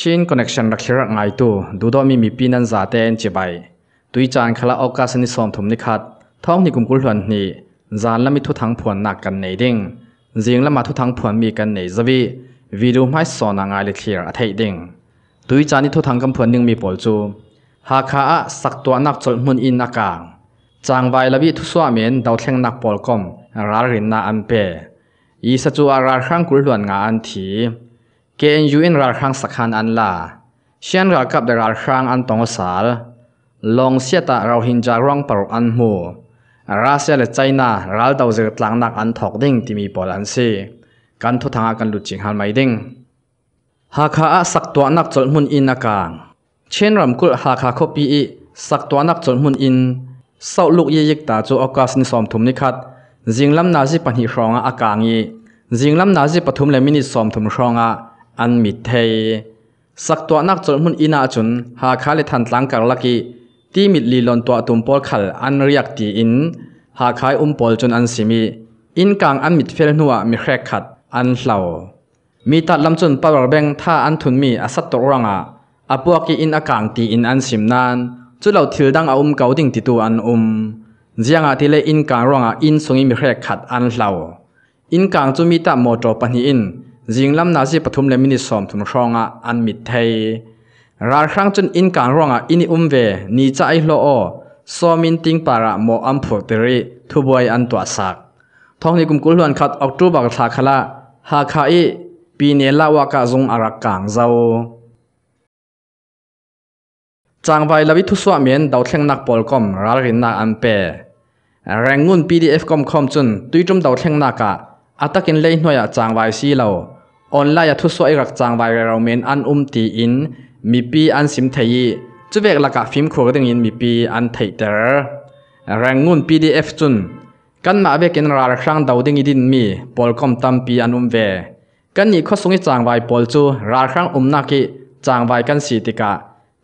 ชินคอนเนคชันรักษาไงตัวดูดอมีมีปีนัน่าเต้นจีบไปตุยจานขลาออกาสนิสอมถมนิคัดท้องนี่กุมกุลหวนนี่จานละมีทุทังผวนหนักกันในดิ่งเสียงละมาทุทังผวนมีกันในจวีวิดูไม่สอนางายเลยเียร์อธิดิ่งตุยจานนี่ทุทังกัมผวนน่งมีปอลจูหากข้าสักตัวนักจดมุนอินนักกางจางใบละวิทุสวามินดาวเทงนักปอลกอมรารินนาอันเปยีสจูอาราข้างกุลหวนงาอันทีเกนฑยูอินรัลครังสักขันอันละเชียนรักับเดรัลครังอันตองสาลลองเสียตาเราหินจาร้องปรุอันมูรัสเซียและจีน่ารัลดาวเจอตลังนักอันถอกดิ่งที่มีปอลันซีกันทุทางกันลุจิงฮันไม่ดิ่งหากขาสักตัวนักจดมุนอินนักางเช่นรำกุลหากขาคบีอีสักตัวนักจดมุนอิน เศร้าลูกเยี่ยกตาจูอากาสนิสอมถุมนิคัดจิงลำนาจิปันหิรองอากางยีจิงลำนาจิปฐุมและมินิสอมถุมรองอาอันมิดเทยสักตัวนักจนมุนอินาจุนหาคาเลทันตังกัลักีที่มิดลีลอนตัวตุมปอลขัลอันเรียกตีอินหาคายอุมปอลจนอันสิมีอินกางอันมิดเฟลนัวมิแครขัดอันเหล่ามีตัดลำจนปาร์เบงท่าอันทุนมีอสัตตรังอาะอปวกีอินอากางตีอินอันสิมนานจุดเหล่าทิลดังอาอุมเกาดิ่งติตัวอันอุมเสียงอาทิเลอินกางรังอ่อินสงอิมิแครขัดอันเหล่าอินกางจุมีตัโมโตปันหิอินจิงลำนาจีปฐุมเลมินิสอมถุงรองอ่ะอันมิดเทยรายครั้งจนอินการรองอ่ะอินิอุ้มเวนีใจโลอสอมินติงปาระโมอัมพุตรีทุบวยอันตรวจสักท้องนี้กุมกุลวันขัดออกตูบักสาขละฮาคาอีปีเนลาวากาซงอารักกังเจ้าจางไปลวิทุสวามียนดาวเชียงนักบอลคอมรารินนาอันเปแรงงุ่น PDF คอมคอมจนตุยจุมดาวเชียงนักอ่ะอัตกินเล่นหน่วยจางไปสีเหลาออนไลน์ทุสวอรักจางไวเราเมนอันอุ้มตีอินมีปีอันสิมทยจุเวกลักฟิล์มควดัึงอินมีปีอันไทเตอร์แรงงุนเอฟจุนกันมาเวกินรารครั้งดาวดึงอินมีบอลคอมตัมปีอันอุ้มเวกันนี้ข้อสงสัยจางไวบอลจูรารครั้งอุ้มนักกิจางไวกันสีติกะ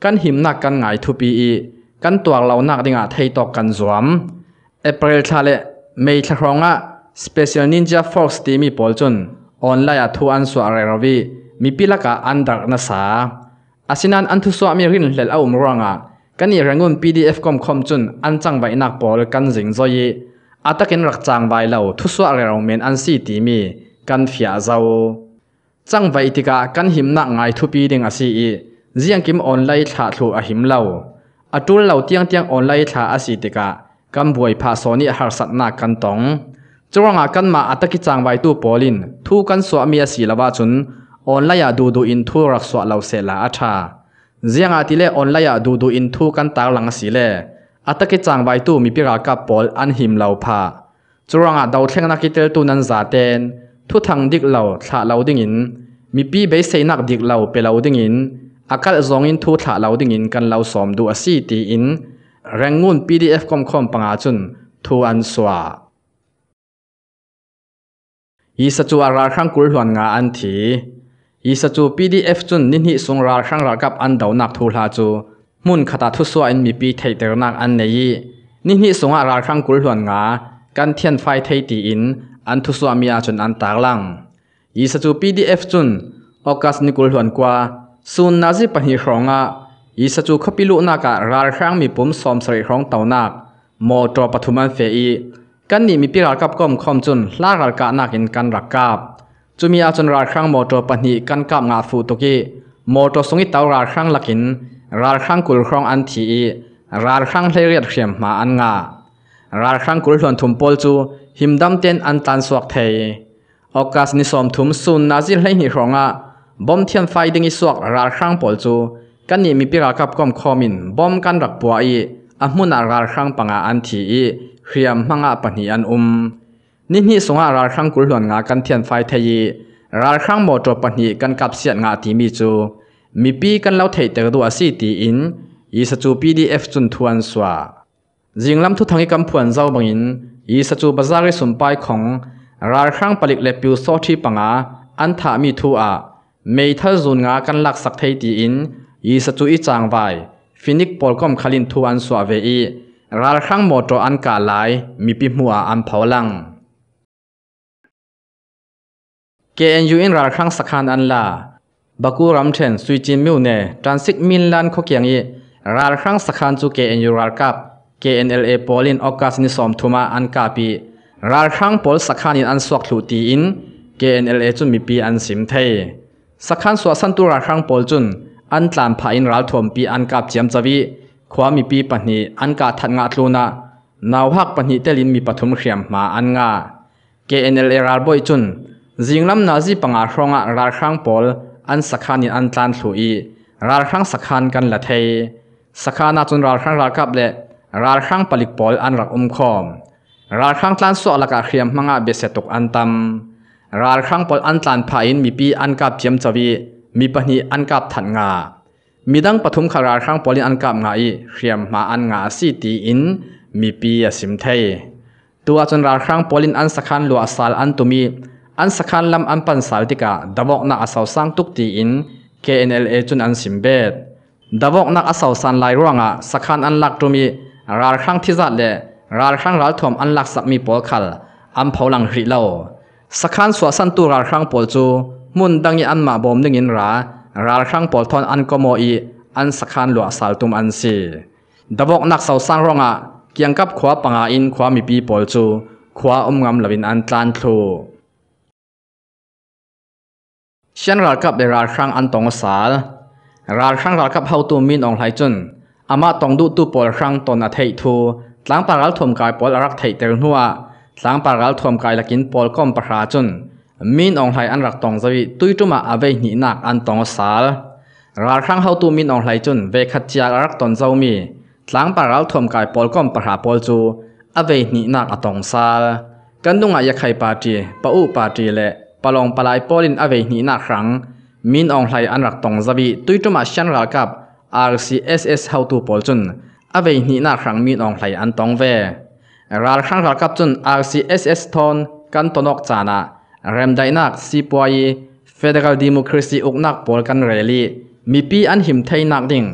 กันหิมนักกันไงทุปีอีกันตัวเรานักดึงอาไทยตอกกันสวมเอเปริลทะเลเมย์ทะครองอะเชียลนินจาฟอก o ์ตีมีบอลจุนออนไลน์ทุอันสวาเรรวีมีพิลกะอันดักนาสาอาศินันอันทุสวามีรินเหลเอามรังอ่ะกันี่รงนุน PDF คอมคอมจุนอันจังไบนักปอลกันจริงใจยีอาตะกินรักจังไบเล่าทุสวาเรรวีอันสีตีมีกันเฟียเจ้าจังไบติกากันหิมนักไงทุปีดิงอาศีเรียงกิมออนไลน์ชาทุอาหิมเล่าอาตุลเล่าเตียงเตียงออนไลน์ชาอาศีติกากันบวยพาโซนีิฮาร์สันนักกันตงจวงอากันมาอัตกิจังไว้ตู้ปอลินทูกันสวมีสีลาวาจุนออนไลน์ดูดูอินทูรักสวเ่าเสลาอาชาเจียงอาทิเลออนไลน์ดูดูอินทูกันตาหลังสีเลอัตกิจังไว้ตู้มีปีรากับปอลอันหิมเหลาพาจวงอาดาวเทงนักกิเตลตูนันซาเตนทุทังดิกเหลาถาเหลาดิ่งอินมีปีเบสเซนักดิกเหลาเปเหลาดิ่งอินอากศด้องอินทูถาเหลาดิ่งอินกันเหลาสมดูอาซีตีอินแรงงูนพีีดเอฟคอมคอมปังอาจุนทูอันสวาอีสัจูอาราคั้งกุลหวนงาอันทีอีสัจู PDF จุนนิหิสงราขั้งรากับอันเดานักทูลาจู มุนขตาทุสวอินมีปีเทเตอร์นักอันเนยีนิหิสงอาราคั้งกุลหวนงากันเทียนไฟเทตีอิน อันทุสวมีอาจนอันตากลังอีสัจู PDF จุนโอกาสนิกุลหวนกว่าซุนนาจิปันฮิรองะอีสัจูขปิลุนัการาครั้งมีปุ่มสอมสรีของเตานักโมอตรปฐุมันเฟอีกันนี่มีปีรักับก้มคอมจุนลารักกะนักเห็นกันรักกับจุมีอาจนราครั้งโมโตปนีกันกับงาฟูตุกีโมโตสงิตาวราครั้งลักินราครั้งกุลครองอันทีราครั้งเเรียดเขียมมาอันงาราครั้งกุลหลวนทุมปอลจูหิมดำเตียนอันตันสวกเทยโอกาสนิสอมทุมสุนนาจิเลหิรองะบอมเทียนไฟดึงอิสวกราครั้งปอลจูกันนี่มีปีรักับก้มคอมินบอมกันรักปัวอีอามุนาราครั้งปังาอันทีขียมมังอาปนิยันอุมนี่นี่สงอาราครั้งกุลหลวนงากันเทียนไฟเทียราครั้งโมจปนิกันกับเสียงาทีมีจูมีปีกันเล่าเทตระดูอสีตีอินอีสจูปีดีเอฟจุนทวนสวะยิงลำทุทังอีกัมพวนเจ้าบังอินอีสจูบาซาริสุนไปของราครั้งปลิกเลปิวโซที่ปังอาอันถามีทัวาเมย์ทัลจุนงากันหลักสักเทตีอินอีสจูอีจางไวฟินิกปอลกอมขลินทวนสวาเวอีราลครั้งโมโตอันกาลายมีปิมัวอันเผาลังเกนยูอินราลครั้งสักขันอันลาบักูรัมเทนสุยจินมิวเน่ทรานสิกมินลันโคเกียงยีราลครั้งสักขันจูเกนยูรัลกับ KNLA ปอลินออกาสนิสอมทุมาอันกาปีรัลครั้งปอลสักขันอันสวกถูตีอิน KNLA จุนมีปีอันสิมเทสักขันสวสันตุรัลครั้งปอลจุนอันตานพาอินรัลทวมปีอันกาบเจียมจวีความีปีปนีอันกาทันงาทลูนะนาวฮักปนีเตลินมีปฐุมเขียมมาอันงาเก k เ l ราร์บอยจุนจิงลำนาซีปังอาครองะรารครังปอลอันสักขานิอันตันสุยรารครังสักขานกันละเทยสักขานาจุนรารครังรารกับเละรารครั้งปลิกปอลอันรักอมคอมรารครังตันสวลักอาเขียมมังอาเบเสตุกอันตัมรารครังปอลอันตันพายินมีปีอันกาบเจียมจวีมีปนีอันกาบถันงามีดังปฐุมขราข้างปอลินอันกับงาอเรียมมาอันงาสีตีอินมีปีอสิมเทยตัวจนราข้างปลินอันสักขันลัวสาลอันตุมีอันสักขันลำอันปันสาลติกาดาวกนักอสาวสังตุกตีอิน KNLA จนอันสิมเบดดาวกนักอสาวสันไลร่วงอ่ะสักขันอันหลักตุมีราข้างที่จัดเละราข้างราถมอันหลักสักมีปอลขัลอันเผาหลังฮิเล่าสักขันสวสันตุราข้างปอลจูมุนดังยันมาบอมดึงอินราราลครั้งปอลทอนอันก็โมอีอันสักขันหลวสัวตุมอันซีดับกนักสาวสังรองะเกี่ยงกับขวาปังอินขวามีปีปอลจูขวาอมงามลวินอันจานทู เช่นราลกับเดราลครั้งอันตองสาลราลครั้งราลกับเฮาตูมินองไหจุนอามาตองดูตูปอลครั้งตนอเททูหลังปารัลทมกายปอลรักเทเตรนัวหลังปารัลทมกายลักินปอลก้มประหาจุนมินองไหลอันรักตองสวิตุยจุมาอเวนีนักอันตองสาลรักครั้งเฮาตูมินองไหลจุนเวคัจยารักตอนเจ้ามีหลังปาราลทมกายปอลก้อมปหาปอลจูอเวนีนักอันตองสาลกันดุงอายะไขปาจีปะอุปาจีเละปะลองปลายปอลินอเวนีนักครั้งมินองไหลอันรักตองสวิตุยจุมาเชนรักกับอาร์ซีเออสสเเฮาตูปอลจุนอเวนีนักครั้งมินองไหลอันตองเวรักครั้งรักกับจุนออาร์ซีเสเอสทอนกันตนกจานะเรมไดนักซีปวยเฟเดรัลดิโมครีซีอุกนักปอลกันเรลีมีปีอันหิมไทยนักดิ่ง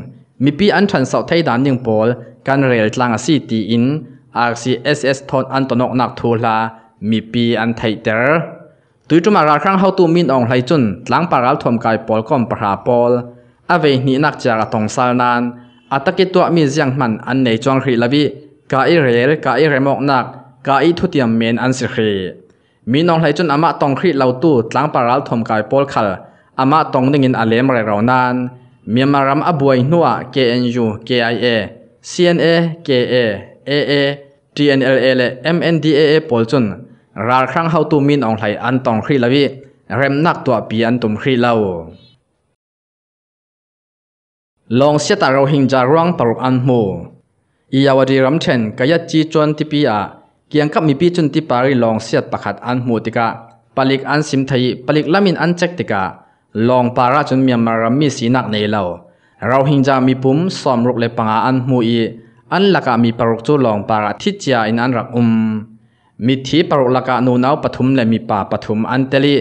มีปีอันฉันเสาไทยดานดิ่งปอลกันเรลตลางซีตีอินอาร์ซีเอสเอสทอนอันตนกนักทูลามีปีอันไทยเดอร์ตุยจุมาราครั้งเฮาตูมินองไหลจุนหลังปารัลทอมกายปอลก้มปราปอลอเวนี่นักจากตองซาลนานอัตกิตัวมีเสียงมันอันในจวงรีลาบิกาอิเรลกาอิเรมอกนักกาอิทุเตียมเมนอันสิรีมีน้องไหลจนอามาตองครีเราตู้ตลังปาราลทมกายปอลคัลอามาตองดึงินอาเลมไรเรานานเมียมารำอบวยนัว KNU KIA CNA KA AA TNLA และ MNDAA ปอลจนราครั้งเฮาตูมีน้องไหลอันตองครีลาวิเรมนักตัวปีอันตุมครีเราลองเสียตาเราหิงจาร่วงปรุอันโมอียาวดีรำเชนกยัดจีจวนติปีอาียงกับมีพิจุนที่ปารีลองเสียดประคัดอันมูติกาปลิกอันสิมไทยปลิกลามินอันเจ็กติกาลองปาราจนเมียมารมีสีนักในเรา เราหิงจามีปุ่มซอมรุกเลปังอาอันมูอี อันลักกามีปรกจูลองปาราทิจยาอินอันรักอุม มีทีปรกลักกานูนเอาปฐุมและมีป่าปฐุมอันเตลี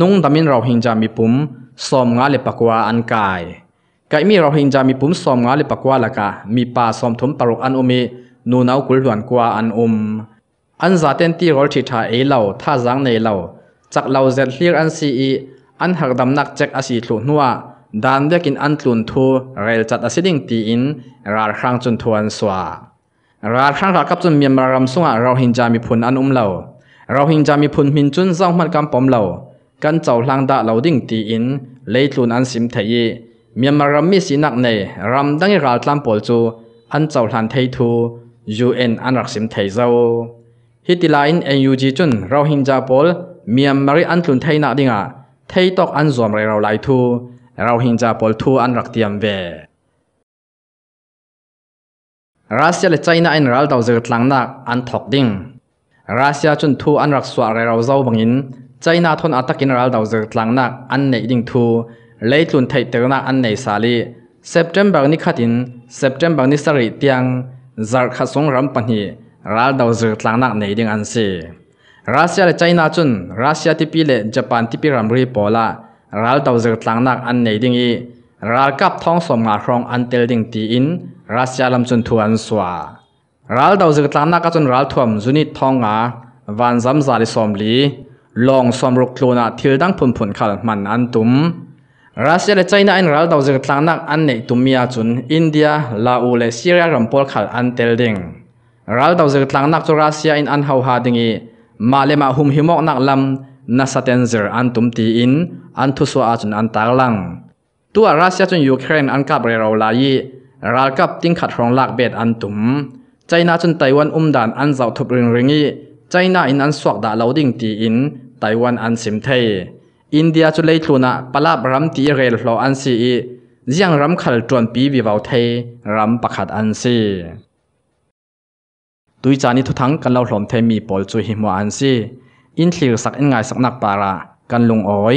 นุ่งดำมินเราหิงจามีปุ่มซอมงาเลปักว่าอันกายกายมีเราหิงจามีปุ่มซอมงาเลปักว่าลักกามีป่าซอมถมปรกอันอุมีนูนเอาวกุลหวนกว่าอันอุมอันจะเตนตีรอลทิทาเอเล่าท่าจางในเล่าจากเล่าเจ็ดเลียงอันซีอันหักดำนักจ็กอาศิลุนัวดานเด็กินอันตุนทูเรลจัดอาศิลิงตีอิน ราครั้งจนทวนสวาราครั้งรักกับจนเมียมารำสุงเราหินจามีพุนอันอุ้มเล่าเราหินจามีพุนมินจุนเจ้ามันกำปอมเล่ากันเจ้าหลังดาเล่าดิ่งตีอินเลยตุนอันสิมเทียเมียมารำมีสินักในรำดังยราตลัมปอลจูอันเจ้าหลังเททูยูเอ็นอันรักสิมเทยเจ้าฮิติลาอินเอ็นยูจีจุนเราหินจับบอลมีอันมารีอันตุนเทยนักดิงะเทยตอกอันซอมเรเราไลทูเราหินจับบอลทูอันรักเตียมเวรัสเซียและจีนอินรัลดาวเซอรตลังนักอันทอกดิ้งรัสเซียจุนทูอันรักสวาเรเราเจ้าบังอินจีนาทุนอัตกินรัลดาวเซอรตลังนักอันเนยดิ้งทูเลยตุนเทยเตอรนักอันเนยซาลีเซปเทมเบอร์นิคัดินเซปเทมเบอร์นิสตารีเตียงจาร์คาสงรัมปันฮีรัลดาวจึกลังนักในดิ่งอันซีรัสเซียและจีนจุน รัสเซียที่พิเลญี่ปุ่นที่พิรามรีปอลารัลดาวจึกลังนักอันในดิ่งอีรัลกับท้องสมงารองอันเตลดิ่งตีอิน รัสเซียลำจุนทวนสวารัลดาวจึกลังนักจุนรัลทวมจุนิทองอาวันซ้ำซาลิสอมลีลองสมรุกโลนาทิลดังผุนผุนขัลมันอันตุมรัสเซียและจีนอันรัลดาวจึกลังนักอันในตุมมียจุนอินเดียลาอูและซีเรียรำพอลขัลอันเตลดิ่งรัลดาวเจอตังนักจูราเซียอินอันฮาวฮาดิงีมาเลมาหุมฮิมอกนักลำนัสเตนเซอร์อันตุมตีอินอันทุสวาจุนอันตาลังตัวรัสเซียจุนยูเครนอันกับเรโรลายีรัลกับติงขัดรองลักเบ็ดอันตุมไจนาจุนไต้หวันอุ้มดันอันเจ้าทุบเริงริงีไจนาอินอันสวกดาเลาดิงตีอินไต้หวันอันซิมเทยอินเดียจุนเลยทุนักปลาบรัมตีเรลโลอันซีอียังรัมขัดจวนปีวิวาเทยรัมปกขัดอันซีุยจานิทุทังกันเราหลอมเทมีปอลจุหิมวาันซีอินทิลสักอินไงสักนักปารากันลุงอ้อย